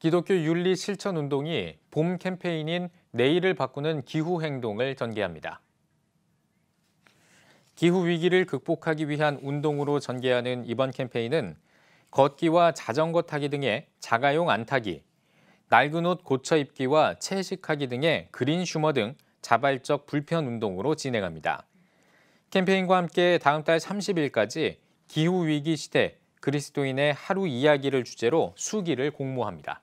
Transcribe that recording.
기독교 윤리 실천 운동이 봄 캠페인인 내일을 바꾸는 기후 행동을 전개합니다. 기후 위기를 극복하기 위한 운동으로 전개하는 이번 캠페인은 걷기와 자전거 타기 등의 자가용 안타기, 낡은 옷 고쳐 입기와 채식하기 등의 그린 슈머 등 자발적 불편 운동으로 진행합니다. 캠페인과 함께 다음 달 30일까지 기후 위기 시대 그리스도인의 하루 이야기를 주제로 수기를 공모합니다.